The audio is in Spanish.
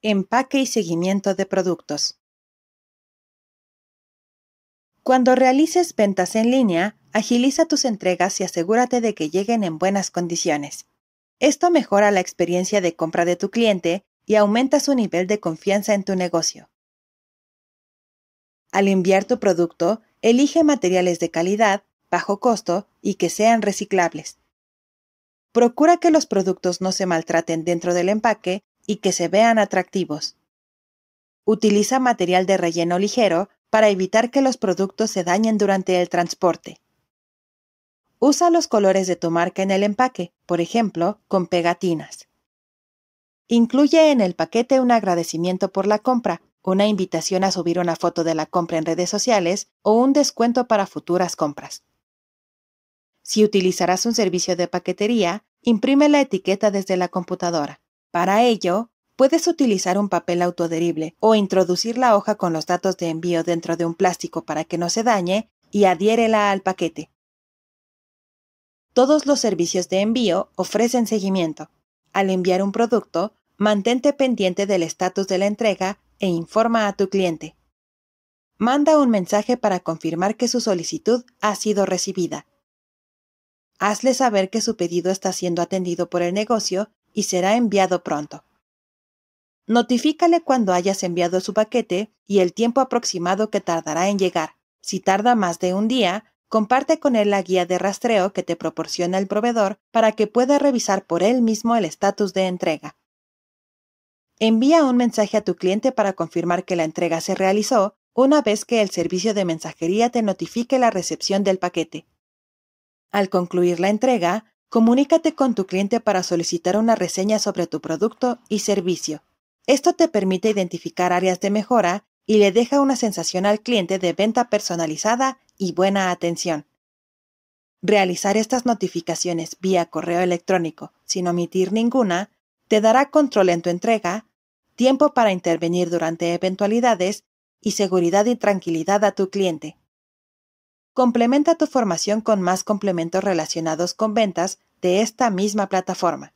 Empaque y seguimiento de productos. Cuando realices ventas en línea, agiliza tus entregas y asegúrate de que lleguen en buenas condiciones. Esto mejora la experiencia de compra de tu cliente y aumenta su nivel de confianza en tu negocio. Al enviar tu producto, elige materiales de calidad, bajo costo y que sean reciclables. Procura que los productos no se maltraten dentro del empaque y que se vean atractivos. Utiliza material de relleno ligero para evitar que los productos se dañen durante el transporte. Usa los colores de tu marca en el empaque, por ejemplo, con pegatinas. Incluye en el paquete un agradecimiento por la compra, una invitación a subir una foto de la compra en redes sociales o un descuento para futuras compras. Si utilizarás un servicio de paquetería, imprime la etiqueta desde la computadora. Para ello, puedes utilizar un papel autoadherible o introducir la hoja con los datos de envío dentro de un plástico para que no se dañe y adhiérela al paquete. Todos los servicios de envío ofrecen seguimiento. Al enviar un producto, mantente pendiente del estatus de la entrega e informa a tu cliente. Manda un mensaje para confirmar que su solicitud ha sido recibida. Hazle saber que su pedido está siendo atendido por el negocio y será enviado pronto. Notifícale cuando hayas enviado su paquete y el tiempo aproximado que tardará en llegar. Si tarda más de un día, comparte con él la guía de rastreo que te proporciona el proveedor para que pueda revisar por él mismo el estatus de entrega. Envía un mensaje a tu cliente para confirmar que la entrega se realizó una vez que el servicio de mensajería te notifique la recepción del paquete. Al concluir la entrega, Comunícate con tu cliente para solicitar una reseña sobre tu producto y servicio. Esto te permite identificar áreas de mejora y le deja una sensación al cliente de venta personalizada y buena atención. Realizar estas notificaciones vía correo electrónico, sin omitir ninguna, te dará control en tu entrega, tiempo para intervenir durante eventualidades y seguridad y tranquilidad a tu cliente. Complementa tu formación con más complementos relacionados con ventas de esta misma plataforma.